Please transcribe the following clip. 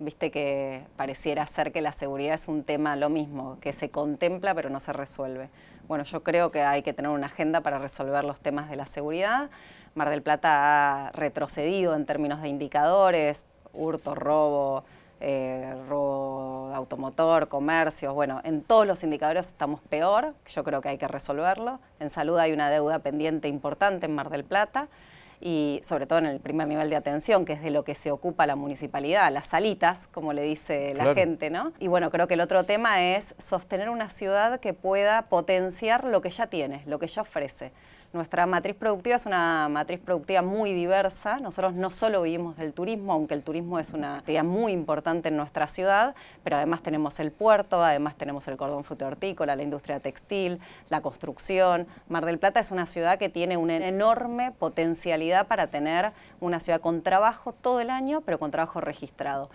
Viste que pareciera ser que la seguridad es un tema lo mismo, que se contempla pero no se resuelve. Bueno, yo creo que hay que tener una agenda para resolver los temas de la seguridad. Mar del Plata ha retrocedido en términos de indicadores, hurto, robo, eh, robo automotor, comercios, bueno, en todos los indicadores estamos peor, yo creo que hay que resolverlo. En salud hay una deuda pendiente importante en Mar del Plata y sobre todo en el primer nivel de atención, que es de lo que se ocupa la municipalidad, las salitas, como le dice la gente, ¿no? Y bueno, creo que el otro tema es sostener una ciudad que pueda potenciar lo que ya tiene, lo que ya ofrece. Nuestra matriz productiva es una matriz productiva muy diversa. Nosotros no solo vivimos del turismo, aunque el turismo es una actividad muy importante en nuestra ciudad, pero además tenemos el puerto, además tenemos el cordón hortícola, la industria textil, la construcción. Mar del Plata es una ciudad que tiene una enorme potencialidad para tener una ciudad con trabajo todo el año, pero con trabajo registrado.